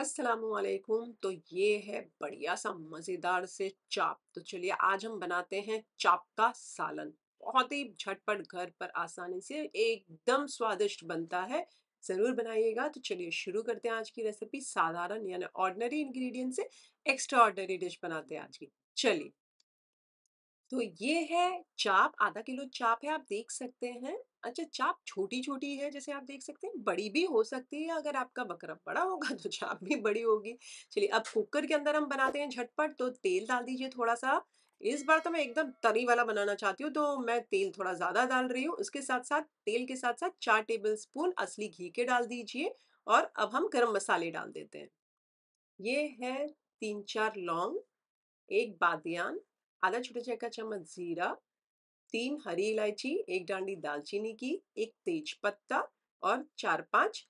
असलकुम तो ये है बढ़िया सा मज़ेदार से चाप तो चलिए आज हम बनाते हैं चाप का सालन बहुत ही झटपट घर पर आसानी से एकदम स्वादिष्ट बनता है ज़रूर बनाइएगा तो चलिए शुरू करते हैं आज की रेसिपी साधारण यानी ऑर्डनरी इंग्रेडिएंट से एक्स्ट्रा ऑर्डनरी डिश बनाते हैं आज की चलिए तो ये है चाप आधा किलो चाप है आप देख सकते हैं अच्छा चाप छोटी छोटी है जैसे आप देख सकते हैं बड़ी भी हो सकती है अगर आपका बकरा बड़ा होगा तो चाप भी बड़ी होगी चलिए अब कुकर के अंदर हम बनाते हैं झटपट तो तेल डाल दीजिए थोड़ा सा इस बार तो मैं एकदम तरी वाला बनाना चाहती हूँ तो मैं तेल थोड़ा ज़्यादा डाल रही हूँ उसके साथ साथ तेल के साथ साथ चार टेबल स्पून असली घी के डाल दीजिए और अब हम गर्म मसाले डाल देते हैं ये है तीन चार लौंग एक बादियान आधा छोटा चाय चम्मच जीरा तीन हरी इलायची एक डांडी दालचीनी की एक तेज पत्ता और चार पांच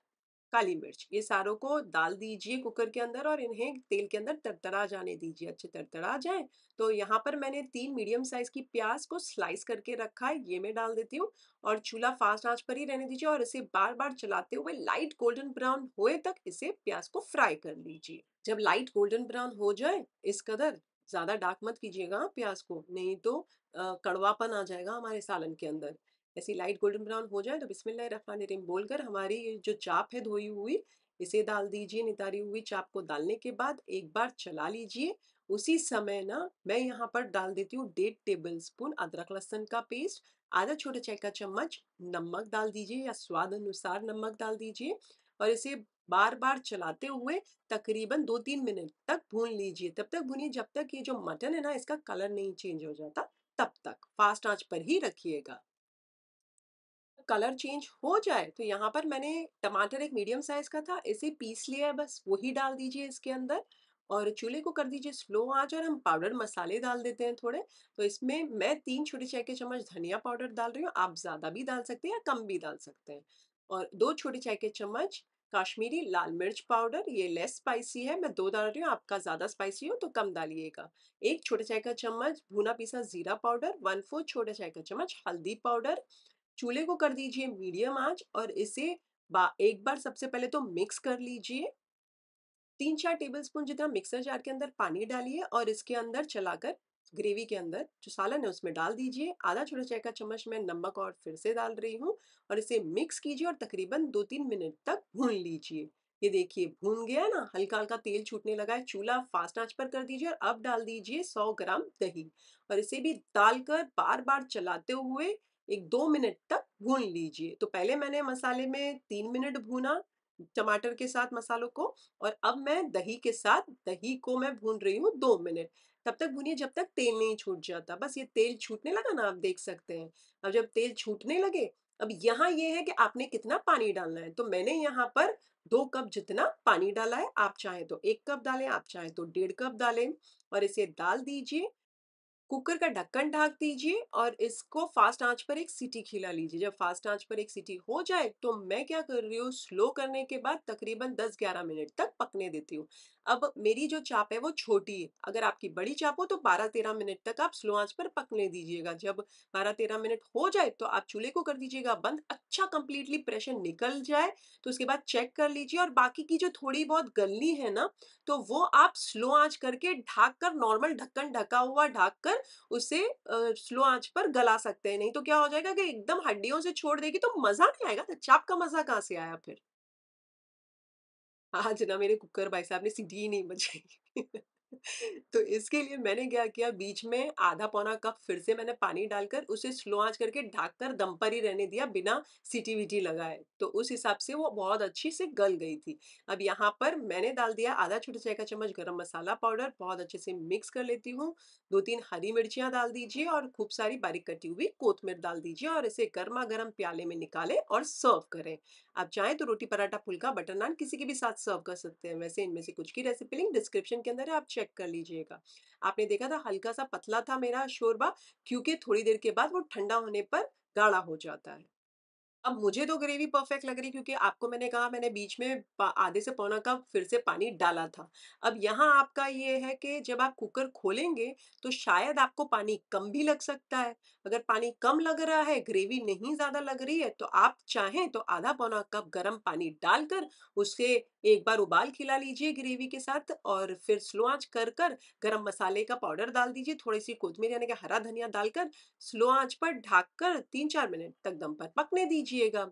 काली मिर्च ये सारों को डाल दीजिए कुकर के अंदर और इन्हें तेल के अंदर तरतरा जाने दीजिए अच्छे तरतरा जाए तो यहाँ पर मैंने तीन मीडियम साइज की प्याज को स्लाइस करके रखा है ये मैं डाल देती हूँ और चूल्हा फास्ट आंच पर ही रहने दीजिए और इसे बार बार चलाते हुए लाइट गोल्डन ब्राउन होए तक इसे प्याज को फ्राई कर लीजिए जब लाइट गोल्डन ब्राउन हो जाए इस कदर ज़्यादा डार्क मत कीजिएगा प्याज को नहीं तो कड़वापन आ जाएगा हमारे सालन के अंदर ऐसी लाइट गोल्डन ब्राउन हो जाए तो बिस्मिल्लाह रफान रहीम बोलकर हमारी जो चाप है धोई हुई इसे डाल दीजिए नितारी हुई चाप को डालने के बाद एक बार चला लीजिए उसी समय ना मैं यहाँ पर डाल देती हूँ डेढ़ टेबल स्पून अदरक लहसन का पेस्ट आधा छोटा चाय का चम्मच नमक डाल दीजिए या स्वाद अनुसार नमक डाल दीजिए और इसे बार बार चलाते हुए तकरीबन दो तीन मिनट तक भून लीजिए तब तक भूनिए जब तक ये जो मटन है ना इसका कलर नहीं चेंज हो जाता तब तक फास्ट आंच पर ही रखिएगा कलर चेंज हो जाए तो यहाँ पर मैंने टमाटर एक मीडियम साइज का था इसे पीस लिया है बस वही डाल दीजिए इसके अंदर और चूल्हे को कर दीजिए स्लो आंच और हम पाउडर मसाले डाल देते हैं थोड़े तो इसमें मैं तीन छोटे चाय के चम्मच धनिया पाउडर डाल रही हूँ आप ज़्यादा भी डाल सकते हैं या कम भी डाल सकते हैं और दो छोटी चाय के चम्मच काश्मीरी लाल मिर्च पाउडर ये लेस स्पाइसी है मैं दो डाल रही हूँ आपका ज़्यादा स्पाइसी हो तो कम डालिएगा एक छोटे चाय का चम्मच भुना पिसा ज़ीरा पाउडर वन फोर्थ छोटे चाय का चम्मच हल्दी पाउडर चूल्हे को कर दीजिए मीडियम आंच और इसे बा, एक बार सबसे पहले तो मिक्स कर लीजिए तीन चार टेबलस्पून जितना मिक्सर जार के अंदर पानी डालिए और इसके अंदर चलाकर ग्रेवी के अंदर जो सालन है उसमें डाल दीजिए आधा छोटा चाय का चम्मच मैं नमक और फिर से डाल रही हूँ और इसे मिक्स कीजिए और तकरीबन दो तीन मिनट तक भून लीजिए ये देखिए भून गया ना हल्का हल्का तेल छूटने लगा है चूल्हा फास्ट आंच पर कर दीजिए और अब डाल दीजिए 100 ग्राम दही और इसे भी डालकर बार बार चलाते हुए एक दो मिनट तक भून लीजिए तो पहले मैंने मसाले में तीन मिनट भूना टमाटर के साथ मसालों को और अब मैं दही के साथ दही को मैं भून रही हूँ दो मिनट तब तक भूनिए जब तक तेल नहीं छूट जाता बस ये तेल छूटने लगा ना आप देख सकते हैं अब जब तेल छूटने लगे अब यहाँ ये है कि आपने कितना पानी डालना है तो मैंने यहाँ पर दो कप जितना पानी डाला है आप चाहें तो एक कप डालें आप चाहें तो डेढ़ कप डालें और इसे डाल दीजिए कुकर का ढक्कन ढाक दीजिए और इसको फास्ट आंच पर एक सीटी खिला लीजिए जब फास्ट आंच पर एक सीटी हो जाए तो मैं क्या कर रही हूँ स्लो करने के बाद तकरीबन 10-11 मिनट तक पकने देती हूँ अब मेरी जो चाप है वो छोटी है अगर आपकी बड़ी चाप हो तो 12-13 मिनट तक आप स्लो आंच पर पकने दीजिएगा जब बारह तेरह मिनट हो जाए तो आप चूल्हे को कर दीजिएगा बंद अच्छा कंप्लीटली प्रेशर निकल जाए तो उसके बाद चेक कर लीजिए और बाकी की जो थोड़ी बहुत गलनी है ना तो वो आप स्लो आंच करके ढाक कर नॉर्मल ढक्कन ढका हुआ ढाक कर कर उसे स्लो आंच पर गला सकते हैं नहीं तो क्या हो जाएगा कि एकदम हड्डियों से छोड़ देगी तो मजा नहीं आएगा तो चाप का मजा कहाँ से आया फिर आज ना मेरे कुकर भाई साहब ने सीधी ही नहीं बजाई तो इसके लिए मैंने क्या किया बीच में आधा पौना कप फिर से मैंने पानी डालकर उसे स्लो आंच करके ढककर दम पर ही रहने दिया बिना सीटी वीटी लगाए तो उस हिसाब से वो बहुत अच्छी से गल गई थी अब यहाँ पर मैंने डाल दिया आधा छोटे चाय का चम्मच गरम मसाला पाउडर बहुत अच्छे से मिक्स कर लेती हूँ दो तीन हरी मिर्चियाँ डाल दीजिए और खूब सारी बारीक कटी हुई कोथमीर डाल दीजिए और इसे गर्मा गर्म प्याले में निकाले और सर्व करें आप चाहें तो रोटी पराठा फुल्का बटर नान किसी के भी साथ सर्व कर सकते हैं वैसे इनमें से कुछ की रेसिपी लिंक डिस्क्रिप्शन के अंदर है आप चेक कर लीजिएगा आपने देखा था हल्का सा पतला था मेरा शोरबा क्योंकि थोड़ी देर के बाद वो ठंडा होने पर गाढ़ा हो जाता है अब मुझे तो ग्रेवी परफेक्ट लग रही क्योंकि आपको मैंने कहा मैंने बीच में आधे से पौना कप फिर से पानी डाला था अब यहाँ आपका ये है कि जब आप कुकर खोलेंगे तो शायद आपको पानी कम भी लग सकता है अगर पानी कम लग रहा है ग्रेवी नहीं ज़्यादा लग रही है तो आप चाहें तो आधा पौना कप गर्म पानी डालकर उसके एक बार उबाल खिला लीजिए ग्रेवी के साथ और फिर स्लो आंच कर कर गर्म मसाले का पाउडर डाल दीजिए थोड़ी सी कोथमीर यानी कि हरा धनिया डालकर स्लो आंच पर ढाक कर तीन चार मिनट तक दम पर पकने दीजिए जिएगा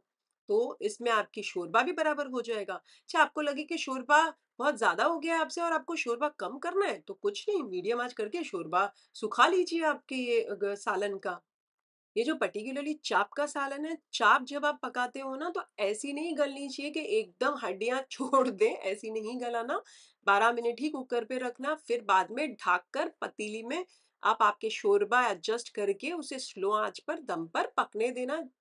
तो इसमें आपकी शोरबा भी बराबर हो जाएगा अच्छा आपको लगे कि शोरबा बहुत ज़्यादा हो गया है आपसे और आपको शोरबा कम करना है तो कुछ नहीं मीडियम आज करके शोरबा सुखा लीजिए आपके ये सालन का ये जो पर्टिकुलरली चाप का सालन है चाप जब आप पकाते हो ना तो ऐसी नहीं गलनी चाहिए कि एकदम हड्डियां छोड़ दें ऐसी नहीं गलाना बारह मिनट ही कुकर पे रखना फिर बाद में ढाक कर पतीली में आप आपके शोरबा एडजस्ट करके उसे स्लो आंच पर दम पर पकने देना